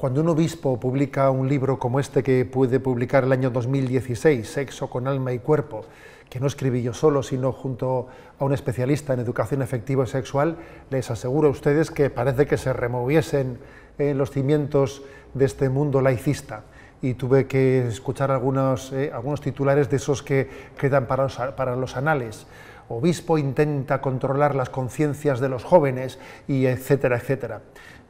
Cuando un obispo publica un libro como este que puede publicar el año 2016, Sexo con alma y cuerpo, que no escribí yo solo, sino junto a un especialista en educación efectiva sexual, les aseguro a ustedes que parece que se removiesen eh, los cimientos de este mundo laicista y tuve que escuchar algunos, eh, algunos titulares de esos que quedan para los, para los anales. Obispo intenta controlar las conciencias de los jóvenes y etcétera, etcétera.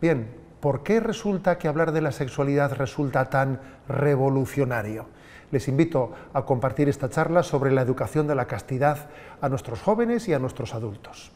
Bien, ¿por qué resulta que hablar de la sexualidad resulta tan revolucionario? Les invito a compartir esta charla sobre la educación de la castidad a nuestros jóvenes y a nuestros adultos.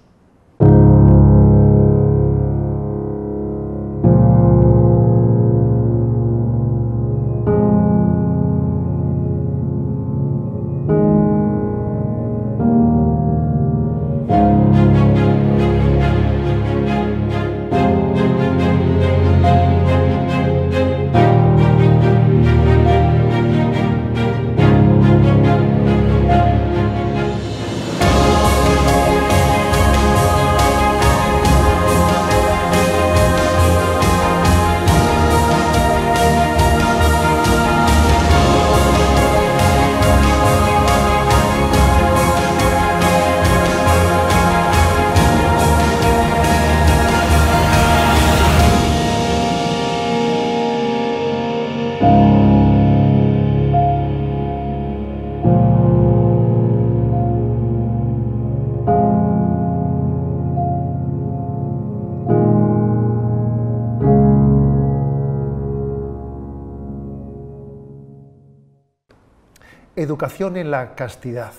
educación en la castidad.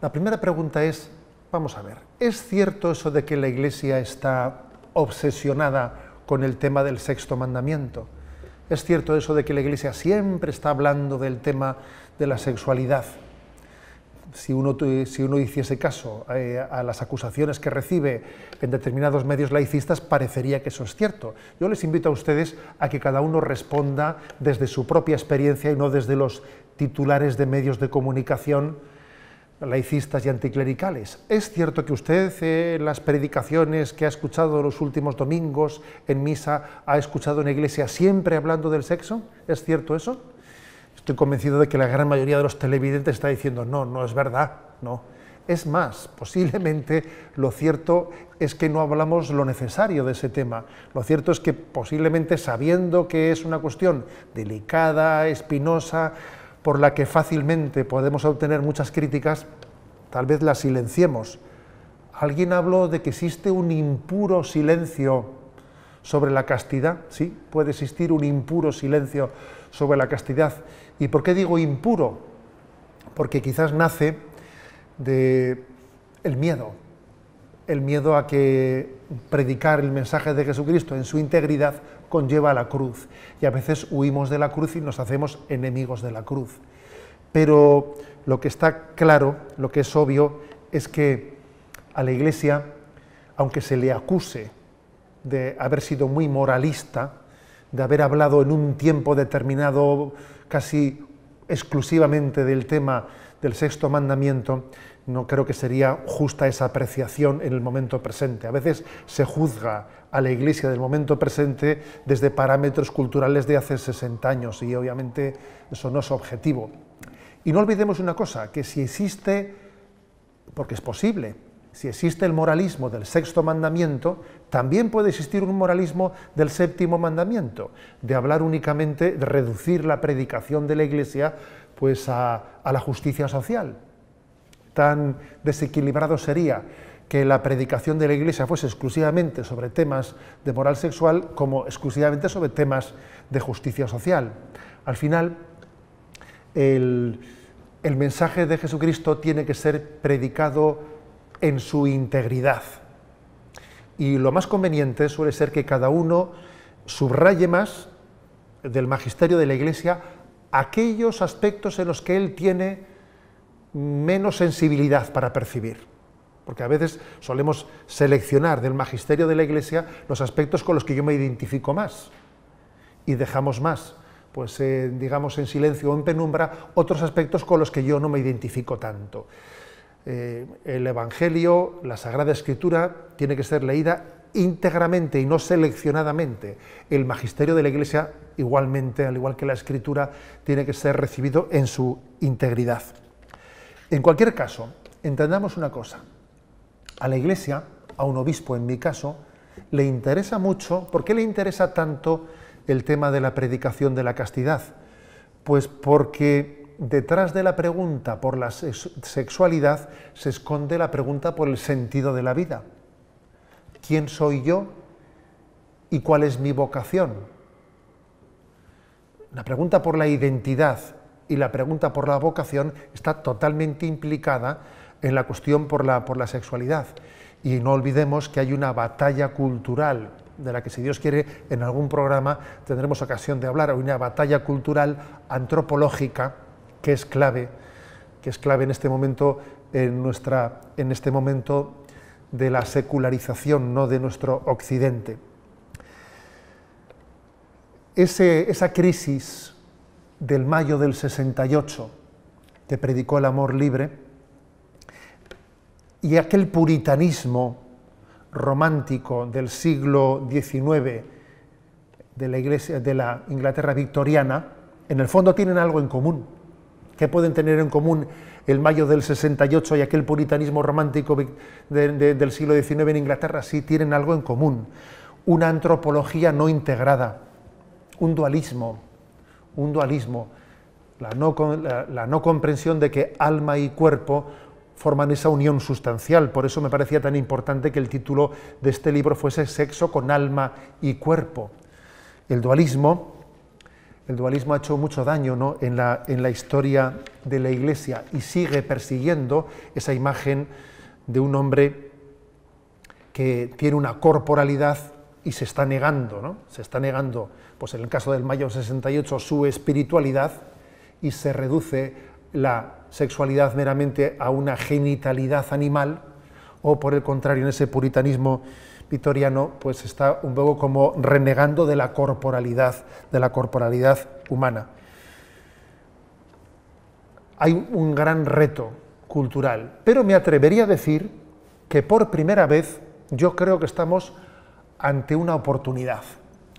La primera pregunta es, vamos a ver, ¿es cierto eso de que la Iglesia está obsesionada con el tema del sexto mandamiento? ¿Es cierto eso de que la Iglesia siempre está hablando del tema de la sexualidad? si uno, hiciese caso eh, a las acusaciones que recibe en determinados medios laicistas, parecería que eso es cierto. Yo les invito a ustedes a que cada uno responda desde su propia experiencia y no desde los titulares de medios de comunicación laicistas y anticlericales. Es cierto que usted en eh, las predicaciones que ha escuchado los últimos domingos en misa ha escuchado en iglesia siempre hablando del sexo. ¿Es cierto eso? Estoy convencido de que la gran mayoría de los televidentes está diciendo, no, no es verdad, no. Es más, posiblemente lo cierto es que no hablamos lo necesario de ese tema. Lo cierto es que posiblemente sabiendo que es una cuestión delicada, espinosa, por la que fácilmente podemos obtener muchas críticas, tal vez la silenciemos. Alguien habló de que existe un impuro silencio sobre la castidad, sí, puede existir un impuro silencio sobre la castidad. ¿Y por qué digo impuro? Porque quizás nace de el miedo, el miedo a que predicar el mensaje de Jesucristo en su integridad conlleva la cruz. Y a veces huimos de la cruz y nos hacemos enemigos de la cruz. Pero lo que está claro, lo que es obvio, es que a la Iglesia, aunque se le acuse de haber sido muy moralista, de haber hablado en un tiempo determinado casi exclusivamente del tema del sexto mandamiento, no creo que sería justa esa apreciación en el momento presente. A veces se juzga a la Iglesia del momento presente desde parámetros culturales de hace 60 años y obviamente eso no es objetivo. Y no olvidemos una cosa, que si existe, porque es posible, si existe el moralismo del sexto mandamiento, también puede existir un moralismo del séptimo mandamiento, de hablar únicamente, de reducir la predicación de la Iglesia pues a, la justicia social. Tan desequilibrado sería que la predicación de la Iglesia fuese exclusivamente sobre temas de moral sexual como exclusivamente sobre temas de justicia social. Al final, el mensaje de Jesucristo tiene que ser predicado en su integridad. Y lo más conveniente suele ser que cada uno subraye más del magisterio de la Iglesia aquellos aspectos en los que él tiene menos sensibilidad para percibir. Porque a veces solemos seleccionar del magisterio de la Iglesia los aspectos con los que yo me identifico más y dejamos más, pues eh, digamos en silencio o en penumbra, otros aspectos con los que yo no me identifico tanto. Eh, el Evangelio, la Sagrada Escritura, tiene que ser leída íntegramente y no seleccionadamente. El magisterio de la Iglesia, igualmente, al igual que la Escritura, tiene que ser recibido en su integridad. En cualquier caso, entendamos una cosa. A la Iglesia, a un obispo en mi caso, le interesa mucho, ¿por qué le interesa tanto el tema de la predicación de la castidad? Pues porque detrás de la pregunta por la sexualidad se esconde la pregunta por el sentido de la vida. ¿Quién soy yo y cuál es mi vocación? La pregunta por la identidad y la pregunta por la vocación está totalmente implicada en la cuestión por la, sexualidad. Y no olvidemos que hay una batalla cultural de la que si Dios quiere en algún programa tendremos ocasión de hablar, una batalla cultural antropológica que es clave, que es clave en este momento, nuestra, en este momento de la secularización ¿no? de nuestro occidente. esa crisis del mayo del 68, que predicó el amor libre, y aquel puritanismo romántico del siglo XIX de la, iglesia, de la Inglaterra victoriana, en el fondo tienen algo en común ¿Qué pueden tener en común el mayo del 68 y aquel puritanismo romántico del siglo XIX en Inglaterra? Sí tienen algo en común. Una antropología no integrada, un dualismo, un dualismo, la no comprensión de que alma y cuerpo forman esa unión sustancial. Por eso me parecía tan importante que el título de este libro fuese Sexo con alma y cuerpo. El dualismo el dualismo ha hecho mucho daño ¿no? en, la, en, la, historia de la Iglesia y sigue persiguiendo esa imagen de un hombre que tiene una corporalidad y se está negando, ¿no? se está negando, pues en el caso del mayo 68, su espiritualidad y se reduce la sexualidad meramente a una genitalidad animal, o por el contrario, en ese puritanismo Vitoriano pues está un poco como renegando de la corporalidad, de la corporalidad humana. Hay un gran reto cultural, pero me atrevería a decir que por primera vez yo creo que estamos ante una oportunidad.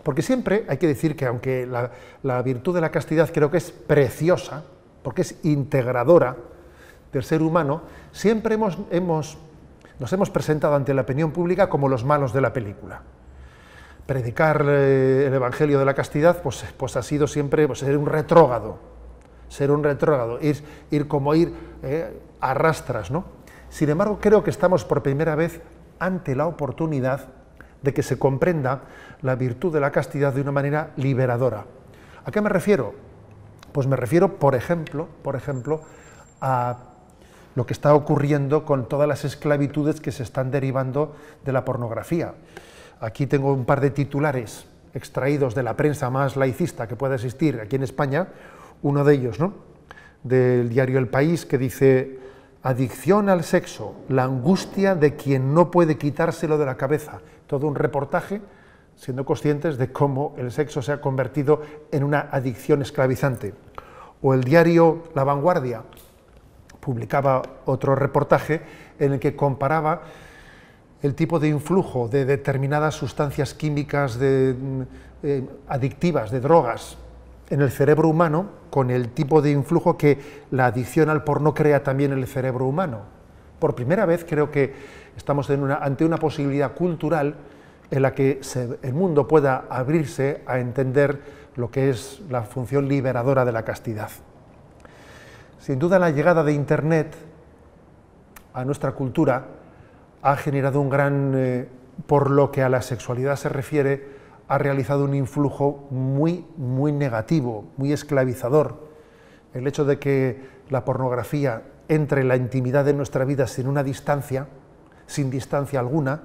Porque siempre hay que decir que aunque la, la virtud de la castidad creo que es preciosa, porque es integradora del ser humano, siempre hemos, hemos nos hemos presentado ante la opinión pública como los malos de la película. Predicar eh, el Evangelio de la Castidad pues, pues ha sido siempre pues, ser un retrógado, ser un retrógado, ir, ir como ir eh, a rastras. ¿no? Sin embargo, creo que estamos por primera vez ante la oportunidad de que se comprenda la virtud de la castidad de una manera liberadora. ¿A qué me refiero? Pues me refiero, por ejemplo, por ejemplo a lo que está ocurriendo con todas las esclavitudes que se están derivando de la pornografía. Aquí tengo un par de titulares extraídos de la prensa más laicista que pueda existir aquí en España, uno de ellos, ¿no? del diario El País, que dice, adicción al sexo, la angustia de quien no puede quitárselo de la cabeza. Todo un reportaje siendo conscientes de cómo el sexo se ha convertido en una adicción esclavizante. O el diario La Vanguardia, publicaba otro reportaje en el que comparaba el tipo de influjo de determinadas sustancias químicas mm, eh, adictivas, de drogas, en el cerebro humano con el tipo de influjo que la adicción al porno crea también en el cerebro humano. Por primera vez creo que estamos ante una posibilidad cultural en la que el mundo pueda abrirse a entender lo que es la función liberadora de la castidad. Sin duda la llegada de Internet a nuestra cultura ha generado un gran, eh, por lo que a la sexualidad se refiere, ha realizado un influjo muy, muy negativo, muy esclavizador. El hecho de que la pornografía entre en la intimidad de nuestra vida sin una distancia, sin distancia alguna,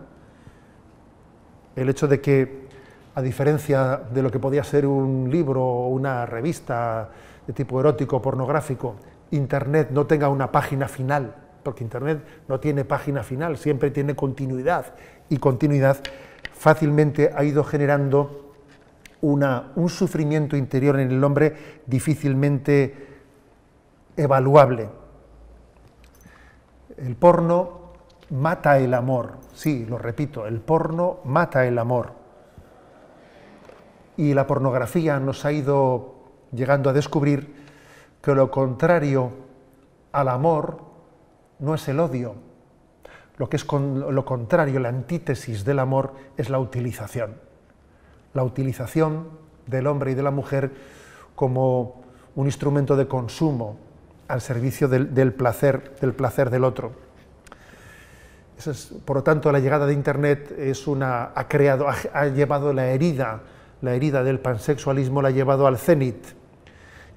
el hecho de que, a diferencia de lo que podía ser un libro o una revista de tipo erótico pornográfico, Internet no tenga una página final, porque Internet no tiene página final, siempre tiene continuidad y continuidad fácilmente ha ido generando una, un sufrimiento interior en el hombre difícilmente evaluable. El porno mata el amor, sí, lo repito, el porno mata el amor. Y la pornografía nos ha ido llegando a descubrir que lo contrario al amor no es el odio. Lo que es lo contrario, la antítesis del amor, es la utilización. La utilización del hombre y de la mujer como un instrumento de consumo al servicio del, placer, del placer del otro. por lo tanto, la llegada de Internet es una, ha, creado, ha llevado la herida, la herida del pansexualismo la ha llevado al cenit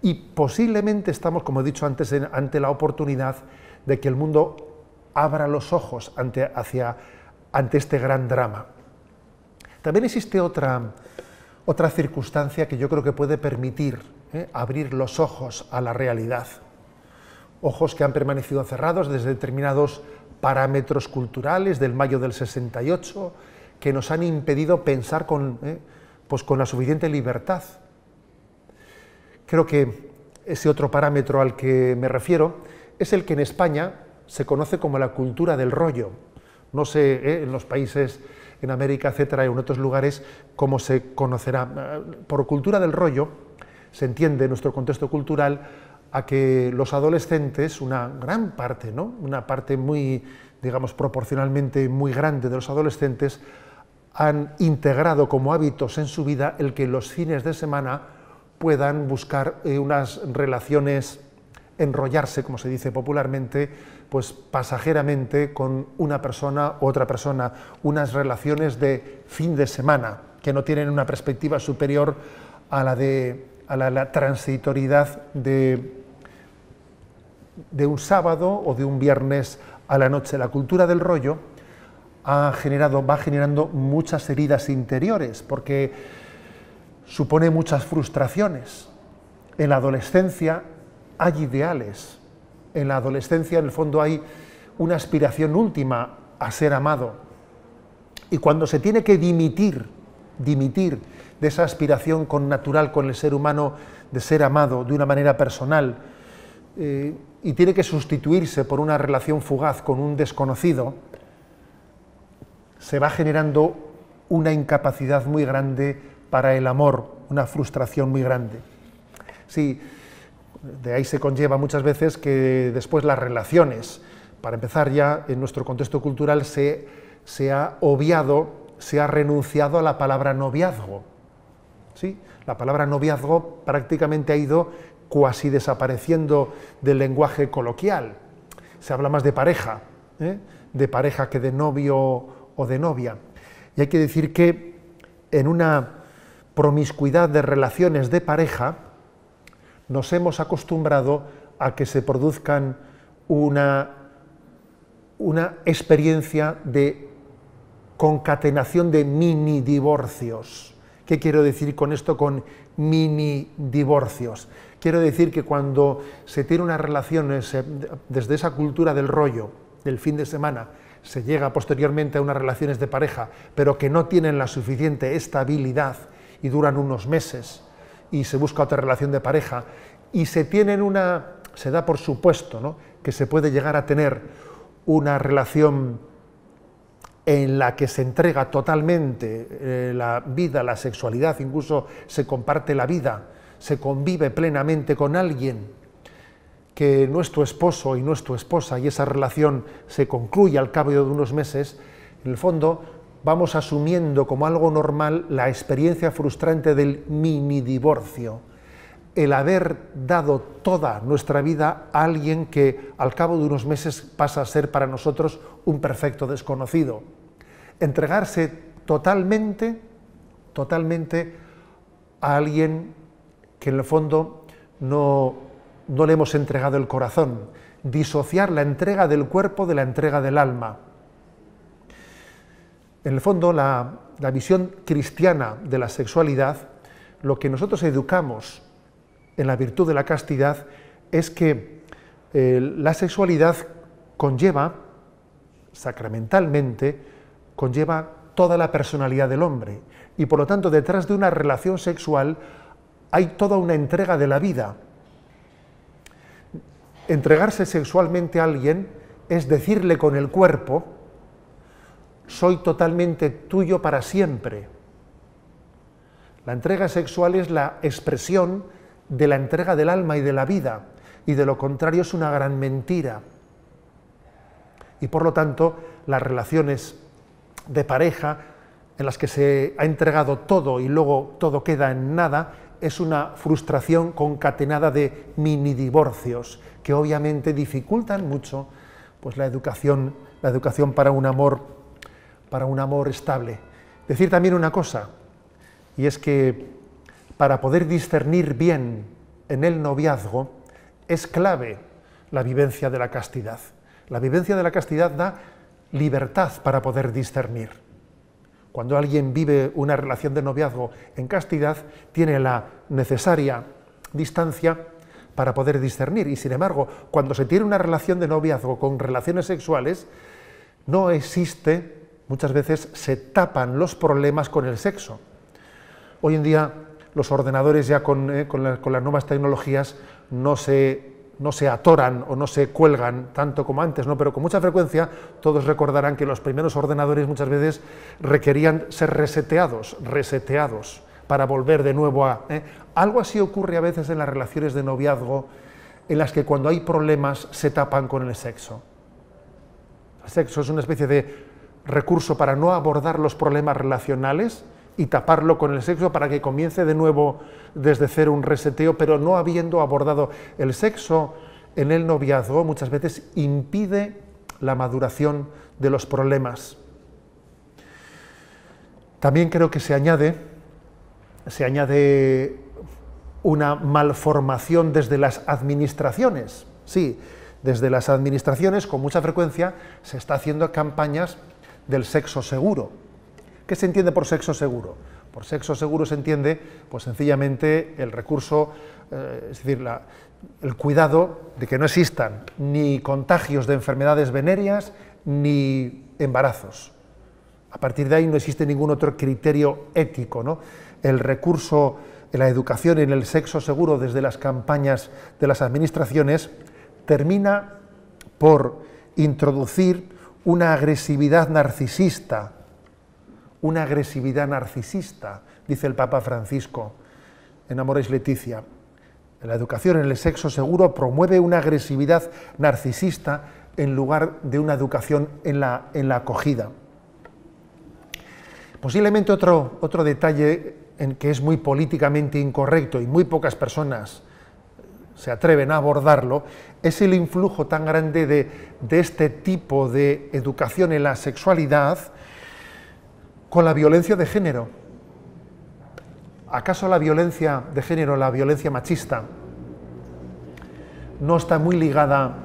y posiblemente estamos, como he dicho antes, ante la oportunidad de que el mundo abra los ojos ante, hacia, ante este gran drama. También existe otra, otra circunstancia que yo creo que puede permitir eh, abrir los ojos a la realidad. Ojos que han permanecido cerrados desde determinados parámetros culturales del mayo del 68 que nos han impedido pensar con, eh, pues con la suficiente libertad Creo que ese otro parámetro al que me refiero es el que en España se conoce como la cultura del rollo. No sé, ¿eh? en los países, en América, etcétera, y en otros lugares, cómo se conocerá. Por cultura del rollo se entiende en nuestro contexto cultural a que los adolescentes, una gran parte, ¿no? una parte muy, digamos, proporcionalmente muy grande de los adolescentes, han integrado como hábitos en su vida el que los fines de semana puedan buscar eh, unas relaciones, enrollarse, como se dice popularmente, pues pasajeramente con una persona u otra persona, unas relaciones de fin de semana, que no tienen una perspectiva superior a la de a la transitoriedad de, de un sábado o de un viernes a la noche. La cultura del rollo ha generado, va generando muchas heridas interiores, porque supone muchas frustraciones. En la adolescencia hay ideales. En la adolescencia, en el fondo, hay una aspiración última a ser amado. Y cuando se tiene que dimitir, dimitir de esa aspiración con natural con el ser humano de ser amado de una manera personal, eh, y tiene que sustituirse por una relación fugaz con un desconocido, se va generando una incapacidad muy grande para el amor, una frustración muy grande. Sí, de ahí se conlleva muchas veces que después las relaciones, para empezar ya en nuestro contexto cultural, se, ha obviado, se ha renunciado a la palabra noviazgo. ¿sí? La palabra noviazgo prácticamente ha ido cuasi desapareciendo del lenguaje coloquial. Se habla más de pareja, ¿eh? de pareja que de novio o de novia. Y hay que decir que en una promiscuidad de relaciones de pareja, nos hemos acostumbrado a que se produzcan una, una experiencia de concatenación de mini divorcios. ¿Qué quiero decir con esto, con mini divorcios? Quiero decir que cuando se tiene una relación eh, desde esa cultura del rollo, del fin de semana, se llega posteriormente a unas relaciones de pareja, pero que no tienen la suficiente estabilidad, y duran unos meses y se busca otra relación de pareja y se tienen una, se da por supuesto que se puede llegar a tener una relación en la que se entrega totalmente eh, la vida, la sexualidad, incluso se comparte la vida, se convive plenamente con alguien que no es tu esposo y no es tu esposa y esa relación se concluye al cabo de unos meses, en el fondo vamos asumiendo como algo normal la experiencia frustrante del mini divorcio, el haber dado toda nuestra vida a alguien que al cabo de unos meses pasa a ser para nosotros un perfecto desconocido. Entregarse totalmente, totalmente a alguien que en el fondo no, no le hemos entregado el corazón, disociar la entrega del cuerpo de la entrega del alma en el fondo, la, visión cristiana de la sexualidad, lo que nosotros educamos en la virtud de la castidad es que eh, la sexualidad conlleva, sacramentalmente, conlleva toda la personalidad del hombre. Y por lo tanto, detrás de una relación sexual hay toda una entrega de la vida. Entregarse sexualmente a alguien es decirle con el cuerpo, soy totalmente tuyo para siempre. La entrega sexual es la expresión de la entrega del alma y de la vida, y de lo contrario es una gran mentira. Y por lo tanto, las relaciones de pareja en las que se ha entregado todo y luego todo queda en nada, es una frustración concatenada de mini divorcios que obviamente dificultan mucho pues la educación, la educación para un amor para un amor estable. Decir también una cosa, y es que para poder discernir bien en el noviazgo es clave la vivencia de la castidad. La vivencia de la castidad da libertad para poder discernir. Cuando alguien vive una relación de noviazgo en castidad, tiene la necesaria distancia para poder discernir. Y sin embargo, cuando se tiene una relación de noviazgo con relaciones sexuales, no existe Muchas veces se tapan los problemas con el sexo. Hoy en día los ordenadores ya eh, con, las nuevas tecnologías no se, no se atoran o no se cuelgan tanto como antes, ¿no? pero con mucha frecuencia todos recordarán que los primeros ordenadores muchas veces requerían ser reseteados, reseteados para volver de nuevo a... ¿eh? Algo así ocurre a veces en las relaciones de noviazgo en las que cuando hay problemas se tapan con el sexo. El sexo es una especie de recurso para no abordar los problemas relacionales y taparlo con el sexo para que comience de nuevo desde cero un reseteo, pero no habiendo abordado el sexo en el noviazgo muchas veces impide la maduración de los problemas. También creo que se añade, se añade una malformación desde las administraciones. Sí, desde las administraciones con mucha frecuencia se está haciendo campañas del sexo seguro. ¿Qué se entiende por sexo seguro? Por sexo seguro se entiende, pues sencillamente, el recurso, eh, es decir, el cuidado de que no existan ni contagios de enfermedades venéreas ni embarazos. A partir de ahí no existe ningún otro criterio ético. ¿no? El recurso en la educación en el sexo seguro desde las campañas de las administraciones termina por introducir una agresividad narcisista, una agresividad narcisista, dice el Papa Francisco en Amores Leticia. La educación en el sexo seguro promueve una agresividad narcisista en lugar de una educación en la, acogida. Posiblemente otro, otro detalle en que es muy políticamente incorrecto y muy pocas personas se atreven a abordarlo, es el influjo tan grande de, de este tipo de educación en la sexualidad con la violencia de género. ¿Acaso la violencia de género, la violencia machista, no está muy ligada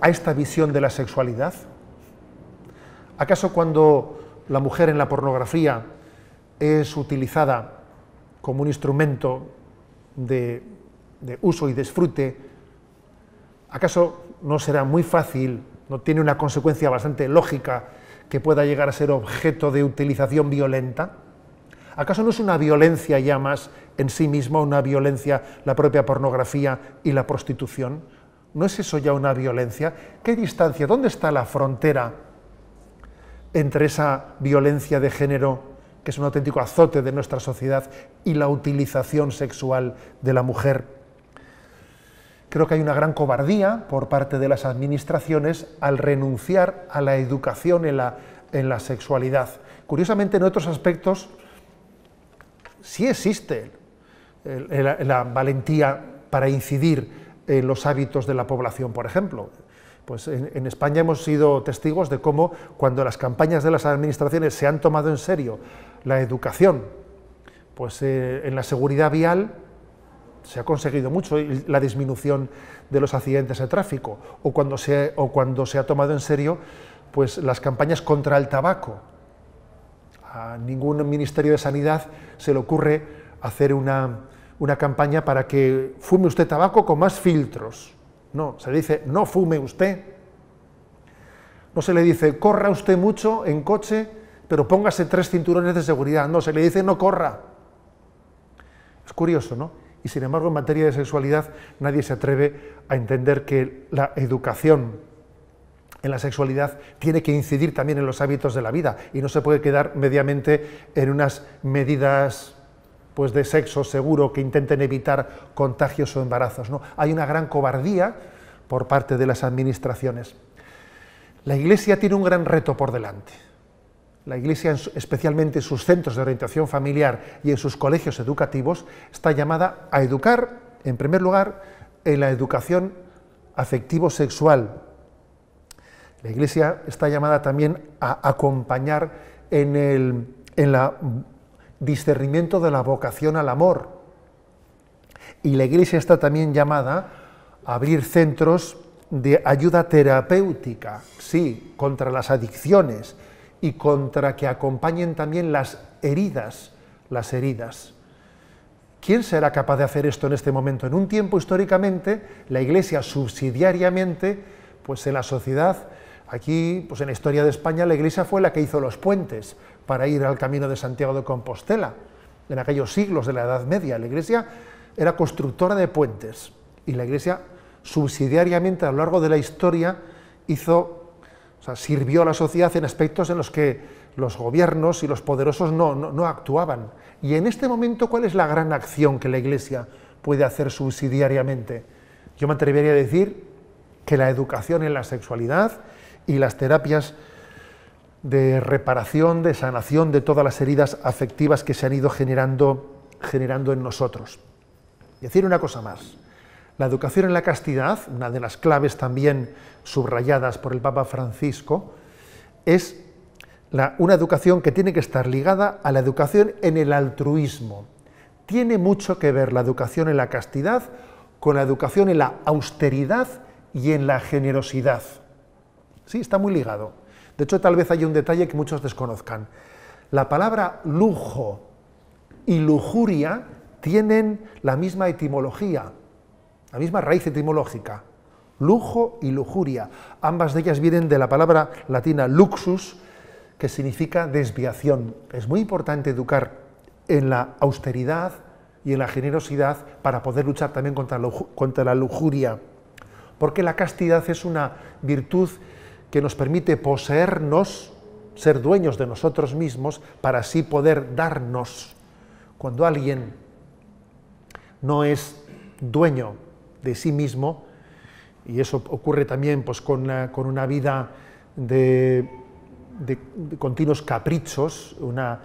a esta visión de la sexualidad? ¿Acaso cuando la mujer en la pornografía es utilizada como un instrumento de de uso y disfrute, ¿acaso no será muy fácil, no tiene una consecuencia bastante lógica que pueda llegar a ser objeto de utilización violenta? ¿Acaso no es una violencia ya más en sí misma, una violencia la propia pornografía y la prostitución? ¿No es eso ya una violencia? ¿Qué distancia? ¿Dónde está la frontera entre esa violencia de género, que es un auténtico azote de nuestra sociedad, y la utilización sexual de la mujer Creo que hay una gran cobardía por parte de las administraciones al renunciar a la educación en la, sexualidad. Curiosamente, en otros aspectos sí existe la valentía para incidir en los hábitos de la población, por ejemplo. Pues en, España hemos sido testigos de cómo cuando las campañas de las administraciones se han tomado en serio la educación, pues eh, en la seguridad vial se ha conseguido mucho la disminución de los accidentes de tráfico o cuando se, ha tomado en serio pues, las campañas contra el tabaco. A ningún Ministerio de Sanidad se le ocurre hacer una, una campaña para que fume usted tabaco con más filtros. No, se le dice no fume usted. No se le dice corra usted mucho en coche, pero póngase tres cinturones de seguridad. No, se le dice no corra. Es curioso, ¿no? y sin embargo en materia de sexualidad nadie se atreve a entender que la educación en la sexualidad tiene que incidir también en los hábitos de la vida y no se puede quedar mediamente en unas medidas pues de sexo seguro que intenten evitar contagios o embarazos. ¿no? Hay una gran cobardía por parte de las administraciones. La Iglesia tiene un gran reto por delante. La Iglesia, especialmente en sus centros de orientación familiar y en sus colegios educativos, está llamada a educar, en primer lugar, en la educación afectivo-sexual. La Iglesia está llamada también a acompañar en el discernimiento de la vocación al amor. Y la Iglesia está también llamada a abrir centros de ayuda terapéutica, sí, contra las adicciones, y contra que acompañen también las heridas, las heridas. ¿Quién será capaz de hacer esto en este momento? En un tiempo históricamente, la Iglesia subsidiariamente, pues en la sociedad, aquí, pues en la historia de España, la Iglesia fue la que hizo los puentes para ir al camino de Santiago de Compostela. En aquellos siglos de la Edad Media, la Iglesia era constructora de puentes y la Iglesia subsidiariamente a lo largo de la historia hizo sirvió a la sociedad en aspectos en los que los gobiernos y los poderosos no, actuaban. Y en este momento, ¿cuál es la gran acción que la Iglesia puede hacer subsidiariamente? Yo me atrevería a decir que la educación en la sexualidad y las terapias de reparación, de sanación de todas las heridas afectivas que se han ido generando, generando en nosotros. Decir una cosa más, la educación en la castidad, una de las claves también subrayadas por el Papa Francisco, es una educación que tiene que estar ligada a la educación en el altruismo. Tiene mucho que ver la educación en la castidad con la educación en la austeridad y en la generosidad. Sí, está muy ligado. De hecho, tal vez hay un detalle que muchos desconozcan. La palabra lujo y lujuria tienen la misma etimología, la misma raíz etimológica, lujo y lujuria. Ambas de ellas vienen de la palabra latina luxus, que significa desviación. Es muy importante educar en la austeridad y en la generosidad para poder luchar también contra, contra la lujuria, porque la castidad es una virtud que nos permite poseernos, ser dueños de nosotros mismos, para así poder darnos. Cuando alguien no es dueño de sí mismo, y eso ocurre también pues, con, una, con una vida de, continuos caprichos, una,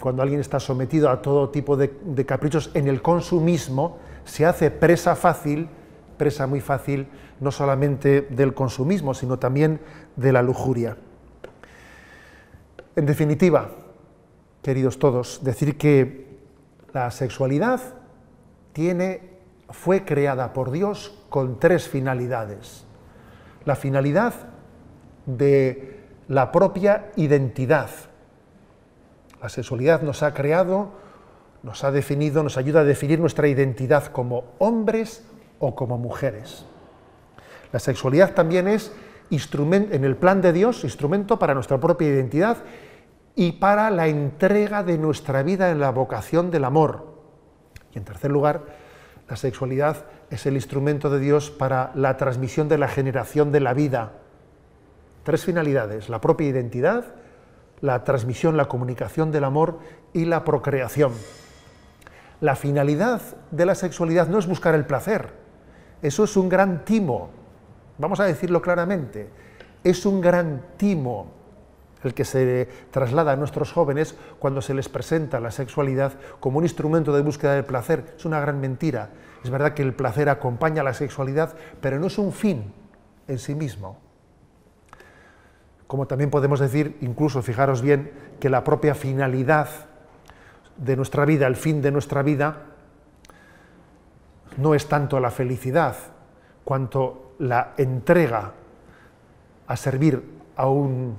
cuando alguien está sometido a todo tipo de, de, caprichos en el consumismo, se hace presa fácil, presa muy fácil, no solamente del consumismo, sino también de la lujuria. En definitiva, queridos todos, decir que la sexualidad tiene fue creada por Dios con tres finalidades. La finalidad de la propia identidad. La sexualidad nos ha creado, nos ha definido, nos ayuda a definir nuestra identidad como hombres o como mujeres. La sexualidad también es en el plan de Dios, instrumento para nuestra propia identidad y para la entrega de nuestra vida en la vocación del amor. Y en tercer lugar, la sexualidad es el instrumento de Dios para la transmisión de la generación de la vida. Tres finalidades, la propia identidad, la transmisión, la comunicación del amor y la procreación. La finalidad de la sexualidad no es buscar el placer, eso es un gran timo, vamos a decirlo claramente, es un gran timo el que se traslada a nuestros jóvenes cuando se les presenta la sexualidad como un instrumento de búsqueda del placer. Es una gran mentira. Es verdad que el placer acompaña a la sexualidad, pero no es un fin en sí mismo. Como también podemos decir, incluso fijaros bien, que la propia finalidad de nuestra vida, el fin de nuestra vida, no es tanto la felicidad cuanto la entrega a servir a un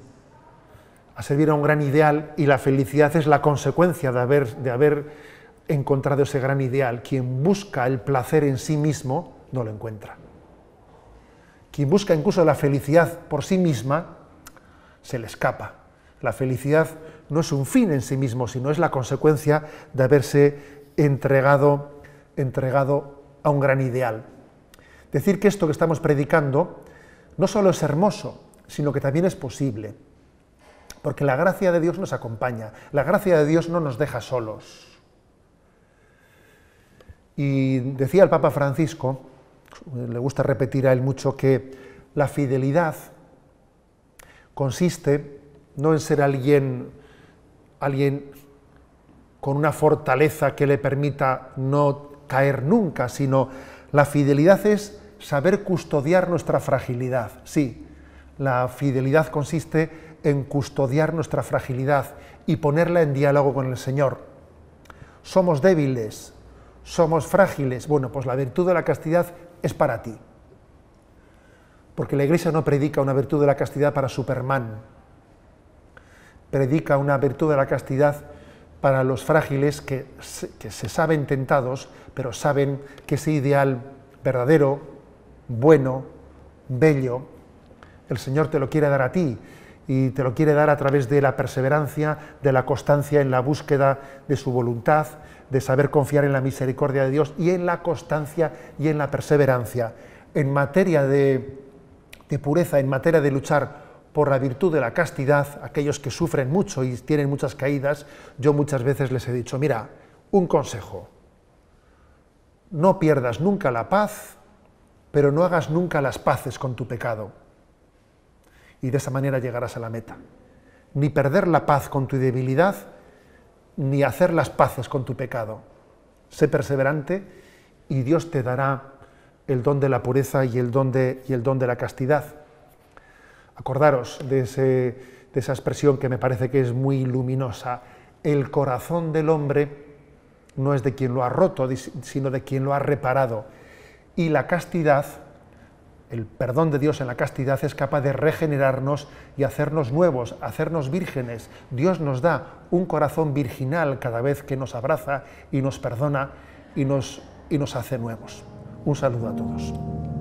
a servir a un gran ideal y la felicidad es la consecuencia de haber, de haber encontrado ese gran ideal. Quien busca el placer en sí mismo no lo encuentra. Quien busca incluso la felicidad por sí misma se le escapa. La felicidad no es un fin en sí mismo, sino es la consecuencia de haberse entregado, entregado a un gran ideal. Decir que esto que estamos predicando no solo es hermoso, sino que también es posible porque la gracia de Dios nos acompaña, la gracia de Dios no nos deja solos. Y decía el Papa Francisco, le gusta repetir a él mucho, que la fidelidad consiste no en ser alguien, alguien con una fortaleza que le permita no caer nunca, sino la fidelidad es saber custodiar nuestra fragilidad. Sí, la fidelidad consiste en custodiar nuestra fragilidad y ponerla en diálogo con el Señor. Somos débiles, somos frágiles. Bueno, pues la virtud de la castidad es para ti. Porque la Iglesia no predica una virtud de la castidad para Superman. Predica una virtud de la castidad para los frágiles que se, saben tentados, pero saben que ese ideal verdadero, bueno, bello, el Señor te lo quiere dar a ti, y te lo quiere dar a través de la perseverancia, de la constancia en la búsqueda de su voluntad, de saber confiar en la misericordia de Dios y en la constancia y en la perseverancia. En materia de, pureza, en materia de luchar por la virtud de la castidad, aquellos que sufren mucho y tienen muchas caídas, yo muchas veces les he dicho, mira, un consejo, no pierdas nunca la paz, pero no hagas nunca las paces con tu pecado y de esa manera llegarás a la meta. Ni perder la paz con tu debilidad, ni hacer las paces con tu pecado. Sé perseverante y Dios te dará el don de la pureza y el don de, y el don de la castidad. Acordaros de, de esa expresión que me parece que es muy luminosa. El corazón del hombre no es de quien lo ha roto, sino de quien lo ha reparado. Y la castidad el perdón de Dios en la castidad es capaz de regenerarnos y hacernos nuevos, hacernos vírgenes. Dios nos da un corazón virginal cada vez que nos abraza y nos perdona y nos, y nos hace nuevos. Un saludo a todos.